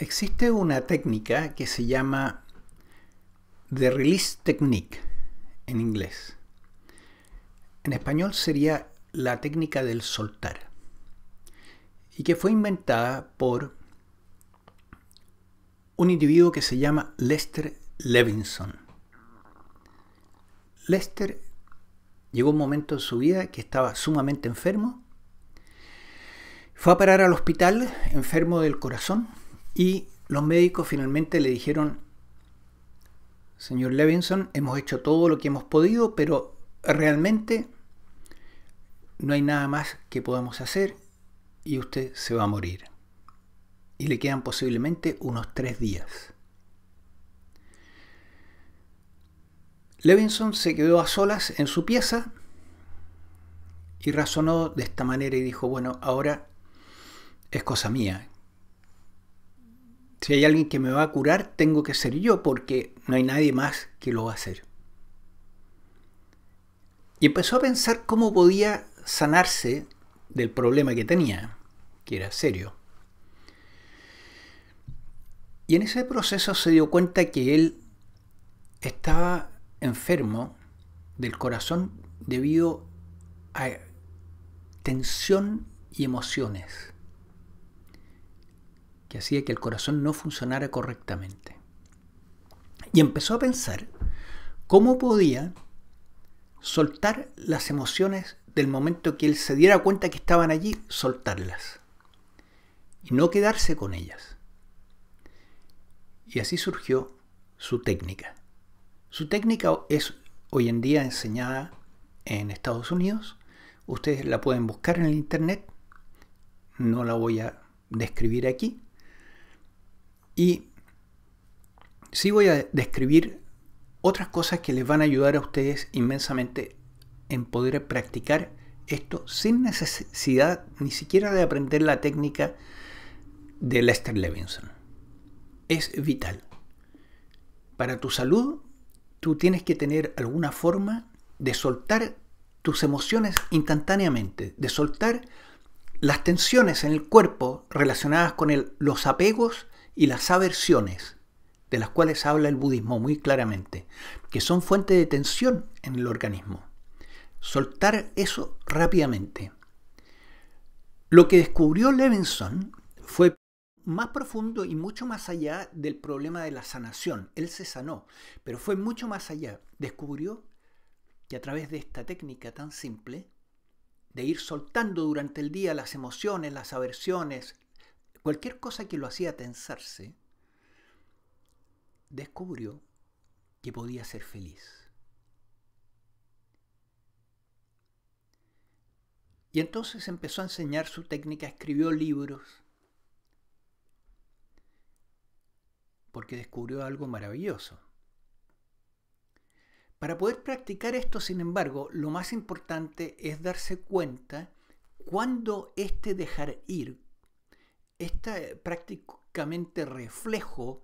Existe una técnica que se llama The Release Technique en inglés. En español sería la técnica del soltar. Y que fue inventada por un individuo que se llama Lester Levinson. Lester llegó un momento en su vida que estaba sumamente enfermo. Fue a parar al hospital enfermo del corazón y los médicos finalmente le dijeron, señor Levinson, hemos hecho todo lo que hemos podido, pero realmente no hay nada más que podamos hacer y usted se va a morir. Y le quedan posiblemente unos tres días. Levinson se quedó a solas en su pieza y razonó de esta manera y dijo, bueno, ahora es cosa mía, si hay alguien que me va a curar, tengo que ser yo porque no hay nadie más que lo va a hacer. Y empezó a pensar cómo podía sanarse del problema que tenía, que era serio. Y en ese proceso se dio cuenta que él estaba enfermo del corazón debido a tensión y emociones que hacía que el corazón no funcionara correctamente. Y empezó a pensar cómo podía soltar las emociones del momento que él se diera cuenta que estaban allí, soltarlas. Y no quedarse con ellas. Y así surgió su técnica. Su técnica es hoy en día enseñada en Estados Unidos. Ustedes la pueden buscar en el Internet. No la voy a describir aquí. Y sí voy a describir otras cosas que les van a ayudar a ustedes inmensamente en poder practicar esto sin necesidad ni siquiera de aprender la técnica de Lester Levinson. Es vital. Para tu salud, tú tienes que tener alguna forma de soltar tus emociones instantáneamente, de soltar las tensiones en el cuerpo relacionadas con los apegos y las aversiones, de las cuales habla el budismo muy claramente, que son fuente de tensión en el organismo. Soltar eso rápidamente. Lo que descubrió Levinson fue más profundo y mucho más allá del problema de la sanación. Él se sanó, pero fue mucho más allá. Descubrió que a través de esta técnica tan simple, de ir soltando durante el día las emociones, las aversiones, cualquier cosa que lo hacía tensarse, descubrió que podía ser feliz. Y entonces empezó a enseñar su técnica, escribió libros, porque descubrió algo maravilloso. Para poder practicar esto, sin embargo, lo más importante es darse cuenta cuándo este dejar ir, Está eh, prácticamente reflejo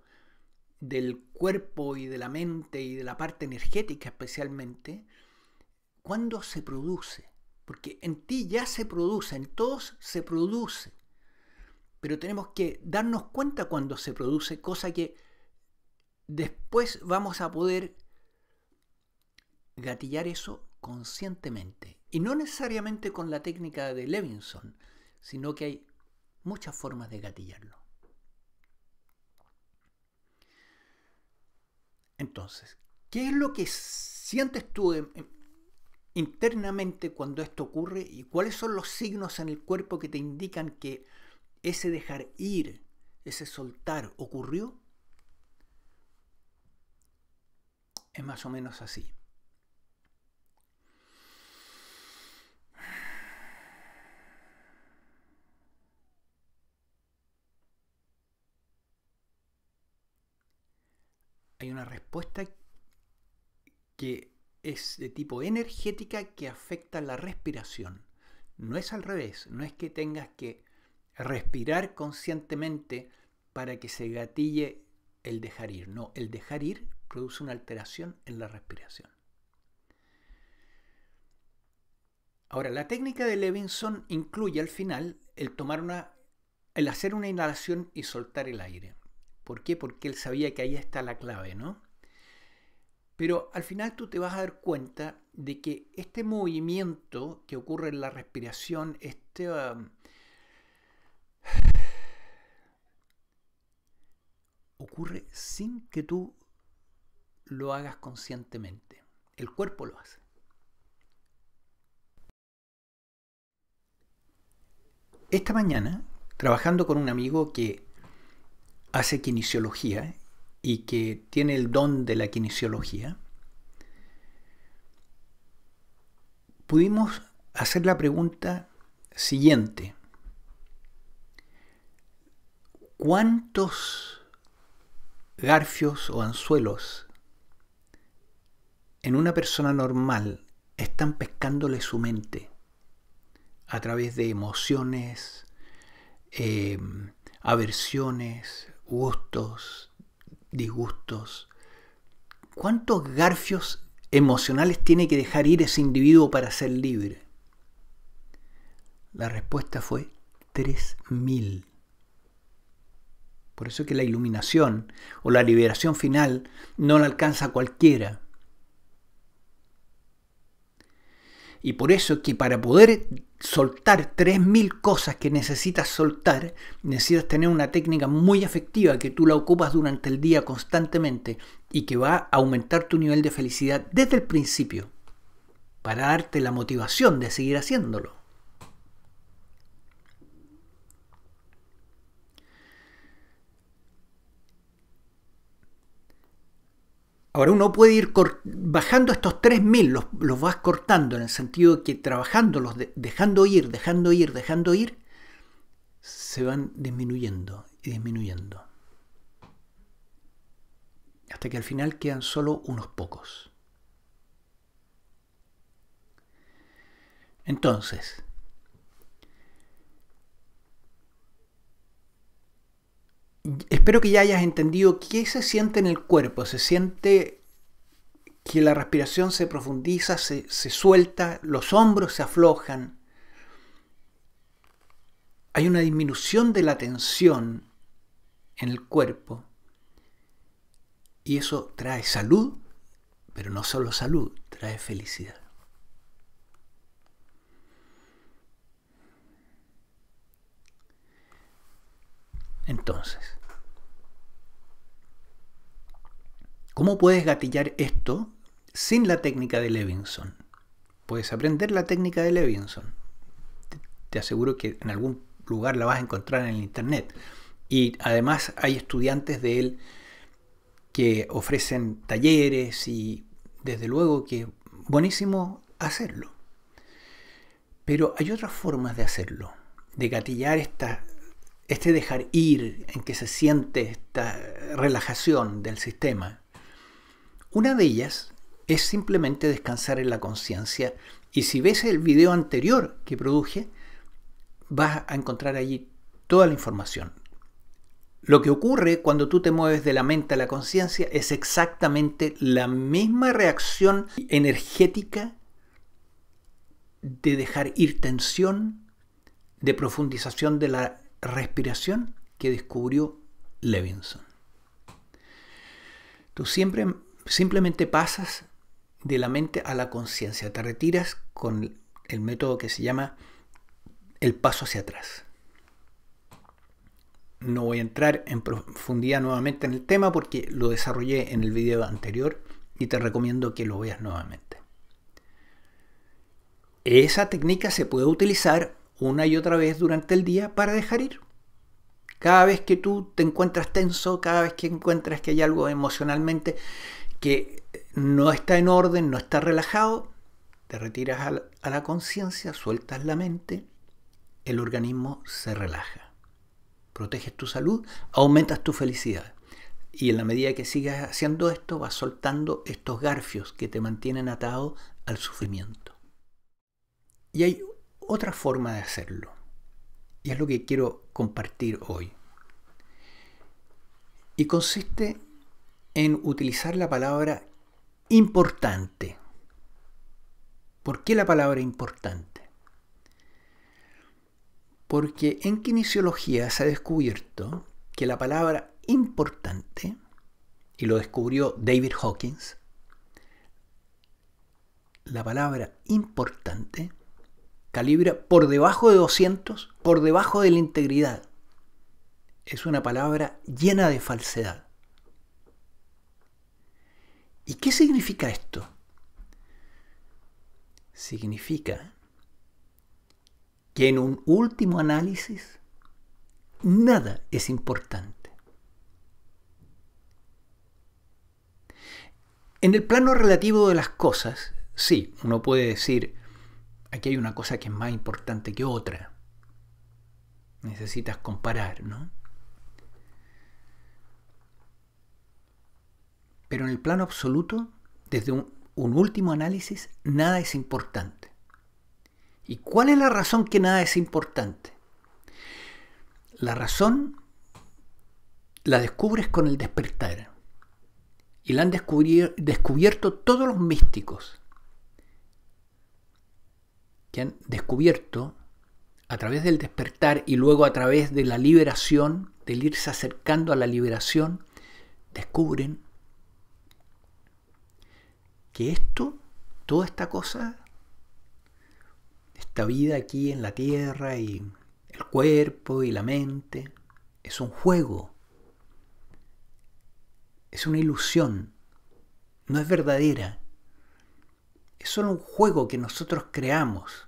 del cuerpo y de la mente y de la parte energética especialmente, cuando se produce? Porque en ti ya se produce, en todos se produce. Pero tenemos que darnos cuenta cuando se produce, cosa que después vamos a poder gatillar eso conscientemente. Y no necesariamente con la técnica de Levinson, sino que hay muchas formas de gatillarlo. Entonces, ¿qué es lo que sientes tú internamente cuando esto ocurre y cuáles son los signos en el cuerpo que te indican que ese dejar ir, ese soltar ocurrió? Es más o menos así. una respuesta que es de tipo energética que afecta la respiración. No es al revés, no es que tengas que respirar conscientemente para que se gatille el dejar ir. No, el dejar ir produce una alteración en la respiración. Ahora, la técnica de Levinson incluye al final el tomar una el hacer una inhalación y soltar el aire. ¿Por qué? Porque él sabía que ahí está la clave, ¿no? Pero al final tú te vas a dar cuenta de que este movimiento que ocurre en la respiración, este... Um, ocurre sin que tú lo hagas conscientemente. El cuerpo lo hace. Esta mañana, trabajando con un amigo que hace kinesiología y que tiene el don de la kinesiología, pudimos hacer la pregunta siguiente. ¿Cuántos garfios o anzuelos en una persona normal están pescándole su mente a través de emociones, eh, aversiones, gustos, disgustos. ¿Cuántos garfios emocionales tiene que dejar ir ese individuo para ser libre? La respuesta fue 3.000. Por eso es que la iluminación o la liberación final no la alcanza cualquiera. Y por eso que para poder soltar 3.000 cosas que necesitas soltar, necesitas tener una técnica muy efectiva que tú la ocupas durante el día constantemente y que va a aumentar tu nivel de felicidad desde el principio para darte la motivación de seguir haciéndolo. Ahora uno puede ir bajando estos 3.000, los, los vas cortando en el sentido de que trabajándolos, dejando ir, dejando ir, dejando ir, se van disminuyendo y disminuyendo. Hasta que al final quedan solo unos pocos. Entonces, espero que ya hayas entendido qué se siente en el cuerpo. Se siente que la respiración se profundiza, se, suelta, los hombros se aflojan. Hay una disminución de la tensión en el cuerpo. Y eso trae salud, pero no solo salud, trae felicidad. Entonces, ¿cómo puedes gatillar esto sin la técnica de Levinson? Puedes aprender la técnica de Levinson. Te aseguro que en algún lugar la vas a encontrar en el Internet. Y además hay estudiantes de él que ofrecen talleres y desde luego que buenísimo hacerlo. Pero hay otras formas de hacerlo, de gatillar esta este dejar ir en que se siente esta relajación del sistema, una de ellas es simplemente descansar en la conciencia y si ves el video anterior que produje, vas a encontrar allí toda la información. Lo que ocurre cuando tú te mueves de la mente a la conciencia es exactamente la misma reacción energética de dejar ir tensión, de profundización de la respiración que descubrió Levinson. Tú siempre, simplemente pasas de la mente a la conciencia, te retiras con el método que se llama el paso hacia atrás. No voy a entrar en profundidad nuevamente en el tema porque lo desarrollé en el video anterior y te recomiendo que lo veas nuevamente. Esa técnica se puede utilizar una y otra vez durante el día para dejar ir. Cada vez que tú te encuentras tenso, cada vez que encuentras que hay algo emocionalmente que no está en orden, no está relajado, te retiras a la, conciencia, sueltas la mente, el organismo se relaja. Proteges tu salud, aumentas tu felicidad. Y en la medida que sigas haciendo esto, vas soltando estos garfios que te mantienen atado al sufrimiento. Y hay otra forma de hacerlo. Y es lo que quiero compartir hoy. Y consiste en utilizar la palabra importante. ¿Por qué la palabra importante? Porque en kinesiología se ha descubierto que la palabra importante, y lo descubrió David Hawkins, la palabra importante calibra por debajo de 200, por debajo de la integridad. Es una palabra llena de falsedad. ¿Y qué significa esto? Significa que en un último análisis nada es importante. En el plano relativo de las cosas, sí, uno puede decir, aquí hay una cosa que es más importante que otra. Necesitas comparar, ¿no? Pero en el plano absoluto, desde un, último análisis, nada es importante. ¿Y cuál es la razón que nada es importante? La razón la descubres con el despertar. Y la han descubierto todos los místicos que han descubierto a través del despertar y luego a través de la liberación, del irse acercando a la liberación, descubren que esto, toda esta cosa, esta vida aquí en la tierra y el cuerpo y la mente, es un juego, es una ilusión, no es verdadera, es solo un juego que nosotros creamos,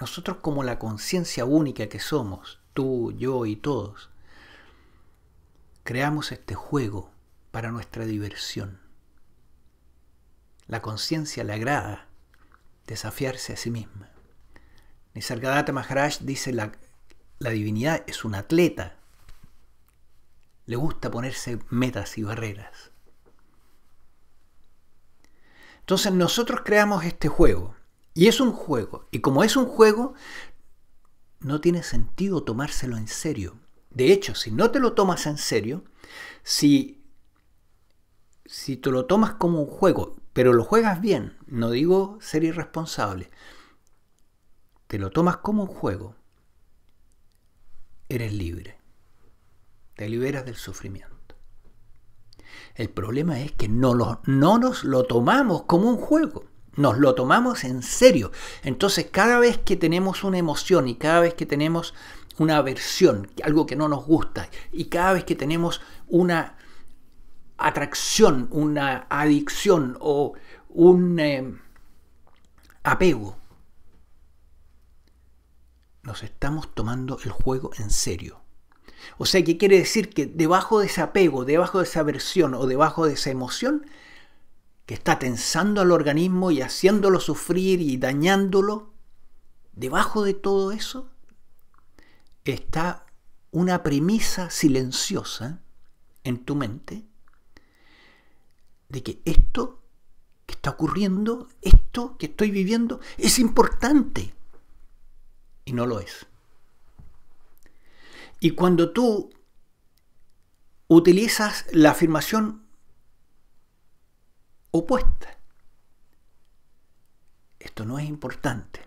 nosotros como la conciencia única que somos, tú, yo y todos, creamos este juego para nuestra diversión. La conciencia le agrada desafiarse a sí misma. Nisargadatta Maharaj dice la divinidad es un atleta. Le gusta ponerse metas y barreras. Entonces nosotros creamos este juego. Y es un juego. Y como es un juego, no tiene sentido tomárselo en serio. De hecho, si no te lo tomas en serio, si, si te lo tomas como un juego, pero lo juegas bien, no digo ser irresponsable, te lo tomas como un juego, eres libre. Te liberas del sufrimiento. El problema es que no, no nos lo tomamos como un juego. Nos lo tomamos en serio. Entonces cada vez que tenemos una emoción y cada vez que tenemos una aversión, algo que no nos gusta, y cada vez que tenemos una atracción, una adicción o un em, apego, nos estamos tomando el juego en serio. O sea qué quiere decir que debajo de ese apego, debajo de esa aversión o debajo de esa emoción, que está tensando al organismo y haciéndolo sufrir y dañándolo, debajo de todo eso está una premisa silenciosa en tu mente de que esto que está ocurriendo, esto que estoy viviendo, es importante. Y no lo es. Y cuando tú utilizas la afirmación opuesta, esto no es importante.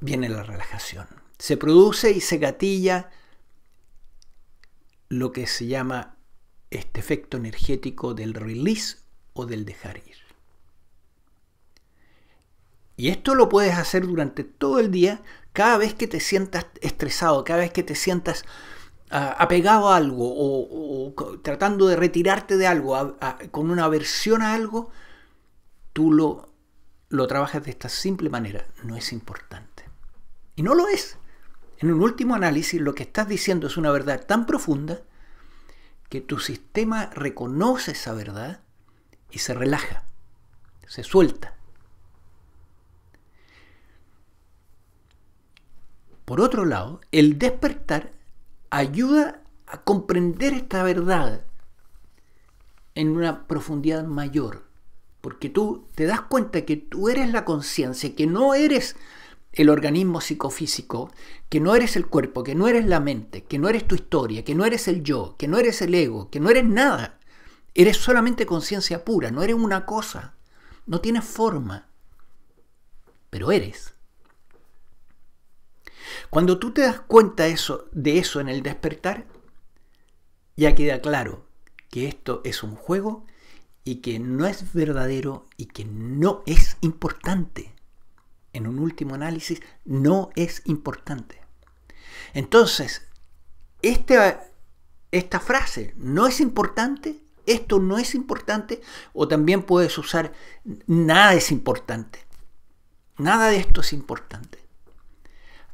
Viene la relajación. Se produce y se gatilla lo que se llama este efecto energético del release o del dejar ir. Y esto lo puedes hacer durante todo el día, cada vez que te sientas estresado, cada vez que te sientas ah, apegado a algo o, tratando de retirarte de algo con una aversión a algo, tú lo, lo trabajas de esta simple manera. No es importante. Y no lo es. En un último análisis, lo que estás diciendo es una verdad tan profunda que tu sistema reconoce esa verdad y se relaja, se suelta. Por otro lado, el despertar ayuda a comprender esta verdad en una profundidad mayor, porque tú te das cuenta que tú eres la conciencia, que no eres el organismo psicofísico, que no eres el cuerpo, que no eres la mente, que no eres tu historia, que no eres el yo, que no eres el ego, que no eres nada. Eres solamente conciencia pura, no eres una cosa, no tienes forma, pero eres. Cuando tú te das cuenta de eso en el despertar, ya queda claro que esto es un juego y que no es verdadero y que no es importante. En un último análisis, no es importante. Entonces, este, esta frase no es importante, esto no es importante, o también puedes usar nada es importante. Nada de esto es importante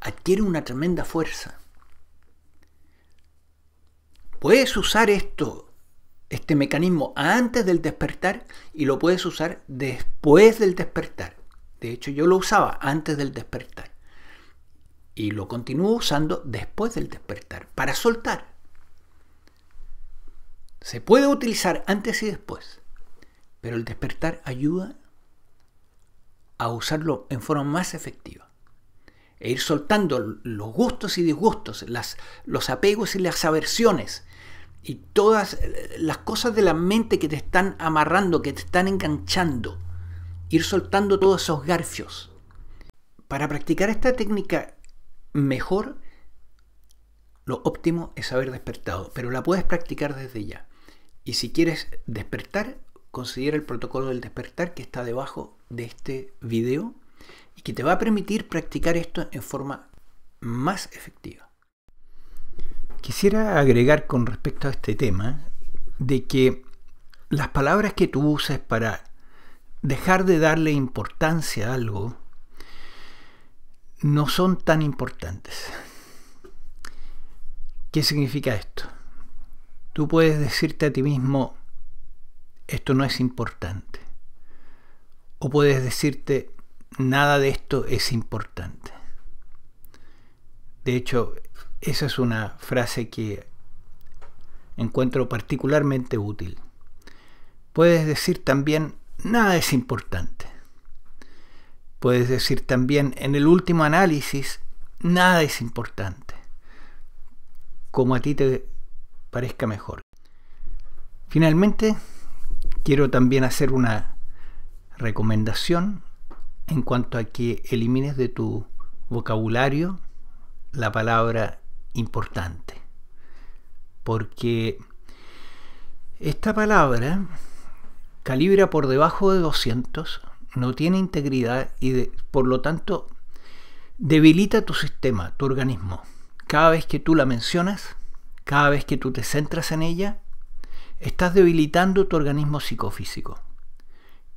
adquiere una tremenda fuerza. Puedes usar esto, este mecanismo, antes del despertar y lo puedes usar después del despertar. De hecho, yo lo usaba antes del despertar y lo continúo usando después del despertar, para soltar. Se puede utilizar antes y después, pero el despertar ayuda a usarlo en forma más efectiva e ir soltando los gustos y disgustos, las, los apegos y las aversiones y todas eh, las cosas de la mente que te están amarrando, que te están enganchando. Ir soltando todos esos garfios. Para practicar esta técnica mejor, lo óptimo es haber despertado, pero la puedes practicar desde ya. Y si quieres despertar, considera el protocolo del despertar que está debajo de este video y que te va a permitir practicar esto en forma más efectiva. Quisiera agregar con respecto a este tema de que las palabras que tú usas para dejar de darle importancia a algo no son tan importantes. ¿Qué significa esto? Tú puedes decirte a ti mismo, esto no es importante. O puedes decirte, nada de esto es importante. De hecho, esa es una frase que encuentro particularmente útil. Puedes decir también, nada es importante. Puedes decir también, en el último análisis, nada es importante. Como a ti te parezca mejor. Finalmente, quiero también hacer una recomendación en cuanto a que elimines de tu vocabulario la palabra importante. Porque esta palabra calibra por debajo de 200, no tiene integridad y por lo tanto debilita tu sistema, tu organismo. Cada vez que tú la mencionas, cada vez que tú te centras en ella, estás debilitando tu organismo psicofísico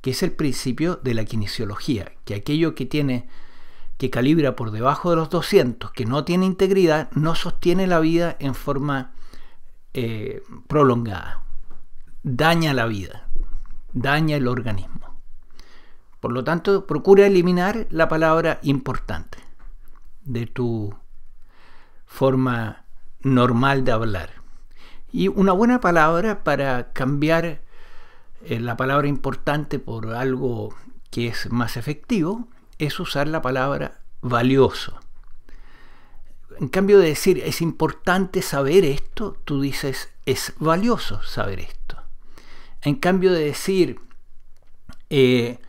que es el principio de la kinesiología, que aquello que tiene que calibra por debajo de los 200, que no tiene integridad, no sostiene la vida en forma eh, prolongada. Daña la vida, daña el organismo. Por lo tanto, procura eliminar la palabra importante de tu forma normal de hablar. Y una buena palabra para cambiar eh, la palabra importante por algo que es más efectivo, es usar la palabra valioso. En cambio de decir es importante saber esto, tú dices es valioso saber esto. En cambio de decir eh,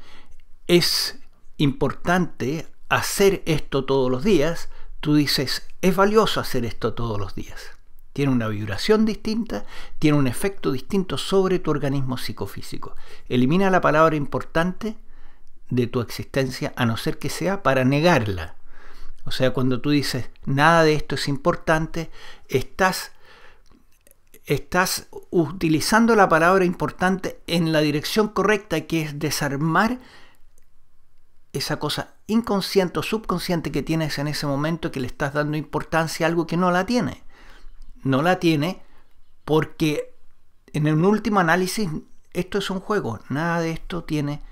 es importante hacer esto todos los días, tú dices es valioso hacer esto todos los días tiene una vibración distinta, tiene un efecto distinto sobre tu organismo psicofísico. Elimina la palabra importante de tu existencia a no ser que sea para negarla. O sea, cuando tú dices nada de esto es importante, estás, estás utilizando la palabra importante en la dirección correcta, que es desarmar esa cosa inconsciente o subconsciente que tienes en ese momento que le estás dando importancia a algo que no la tiene no la tiene porque en un último análisis esto es un juego, nada de esto tiene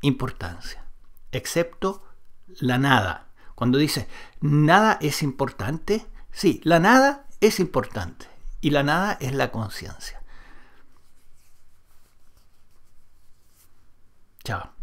importancia, excepto la nada. Cuando dice nada es importante, sí, la nada es importante y la nada es la conciencia. Chao.